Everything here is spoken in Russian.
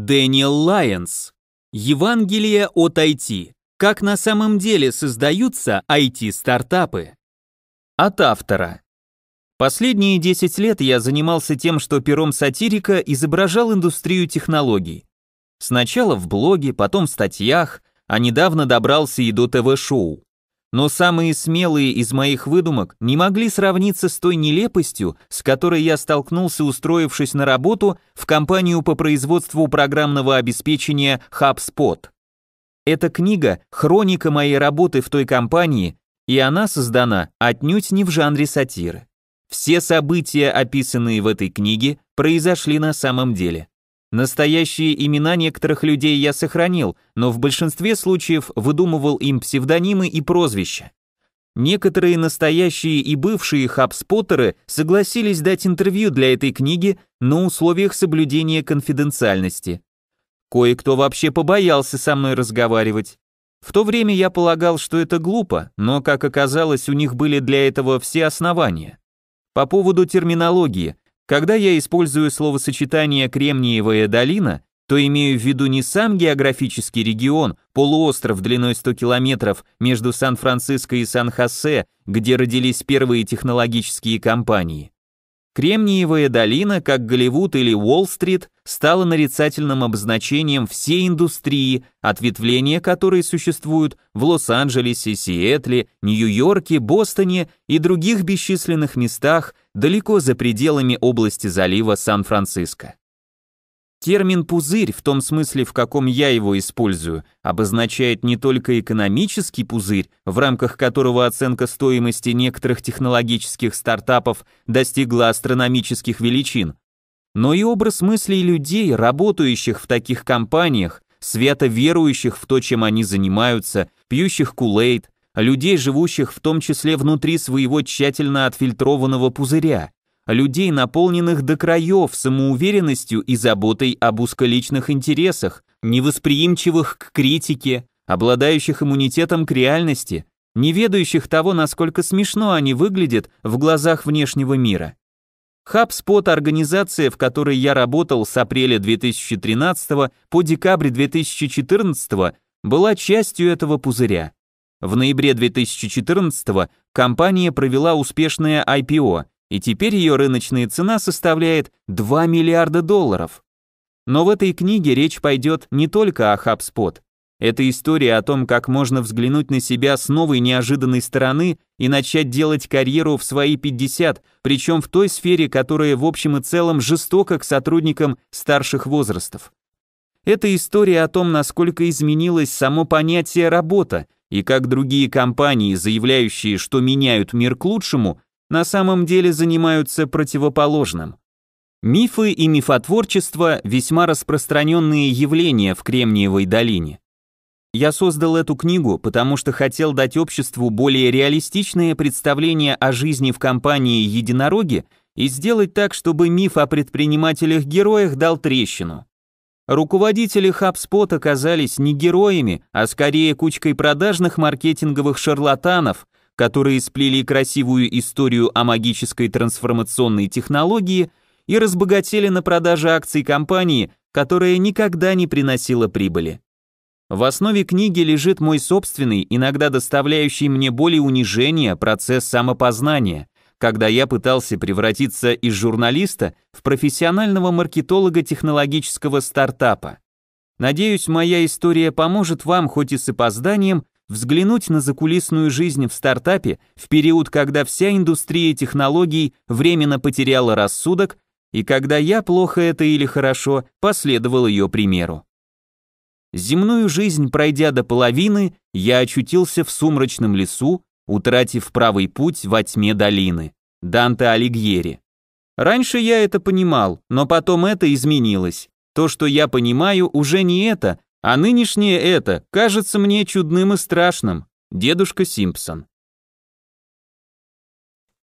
Дэниел Лайенс. Евангелие от IT. Как на самом деле создаются IT-стартапы? От автора. Последние 10 лет я занимался тем, что пером сатирика изображал индустрию технологий. Сначала в блоге, потом в статьях, а недавно добрался и до ТВ-шоу. Но самые смелые из моих выдумок не могли сравниться с той нелепостью, с которой я столкнулся, устроившись на работу в компанию по производству программного обеспечения HubSpot. Эта книга – хроника моей работы в той компании, и она создана отнюдь не в жанре сатиры. Все события, описанные в этой книге, произошли на самом деле. Настоящие имена некоторых людей я сохранил, но в большинстве случаев выдумывал им псевдонимы и прозвища. Некоторые настоящие и бывшие хабспоттеры согласились дать интервью для этой книги на условиях соблюдения конфиденциальности. Кое-кто вообще побоялся со мной разговаривать. В то время я полагал, что это глупо, но, как оказалось, у них были для этого все основания. По поводу терминологии, когда я использую словосочетание «кремниевая долина», то имею в виду не сам географический регион, полуостров длиной 100 километров между Сан-Франциско и Сан-Хосе, где родились первые технологические компании, Кремниевая долина, как Голливуд или Уолл-стрит, стала нарицательным обозначением всей индустрии, ответвления которой существуют в Лос-Анджелесе, Сиэтле, Нью-Йорке, Бостоне и других бесчисленных местах далеко за пределами области залива Сан-Франциско. Термин «пузырь» в том смысле, в каком я его использую, обозначает не только экономический пузырь, в рамках которого оценка стоимости некоторых технологических стартапов достигла астрономических величин, но и образ мыслей людей, работающих в таких компаниях, свято верующих в то, чем они занимаются, пьющих кулейт, людей, живущих в том числе внутри своего тщательно отфильтрованного пузыря людей, наполненных до краев самоуверенностью и заботой об узколичных интересах, невосприимчивых к критике, обладающих иммунитетом к реальности, не ведающих того, насколько смешно они выглядят в глазах внешнего мира. HubSpot – организация, в которой я работал с апреля 2013 по декабрь 2014, была частью этого пузыря. В ноябре 2014 компания провела успешное IPO, и теперь ее рыночная цена составляет 2 миллиарда долларов. Но в этой книге речь пойдет не только о HubSpot. Это история о том, как можно взглянуть на себя с новой неожиданной стороны и начать делать карьеру в свои 50, причем в той сфере, которая в общем и целом жестока к сотрудникам старших возрастов. Это история о том, насколько изменилось само понятие «работа», и как другие компании, заявляющие, что меняют мир к лучшему, на самом деле занимаются противоположным. Мифы и мифотворчество – весьма распространенные явления в Кремниевой долине. Я создал эту книгу, потому что хотел дать обществу более реалистичное представление о жизни в компании «Единороги» и сделать так, чтобы миф о предпринимателях-героях дал трещину. Руководители HubSpot оказались не героями, а скорее кучкой продажных маркетинговых шарлатанов, которые сплели красивую историю о магической трансформационной технологии и разбогатели на продаже акций компании, которая никогда не приносила прибыли. В основе книги лежит мой собственный, иногда доставляющий мне боли и унижения, процесс самопознания, когда я пытался превратиться из журналиста в профессионального маркетолога технологического стартапа. Надеюсь, моя история поможет вам хоть и с опозданием, Взглянуть на закулисную жизнь в стартапе в период, когда вся индустрия технологий временно потеряла рассудок, и когда я, плохо это или хорошо, последовал ее примеру. Земную жизнь пройдя до половины, я очутился в сумрачном лесу, утратив правый путь во тьме долины. Данте Алигьери. Раньше я это понимал, но потом это изменилось. То, что я понимаю, уже не это, а нынешнее это кажется мне чудным и страшным. Дедушка Симпсон.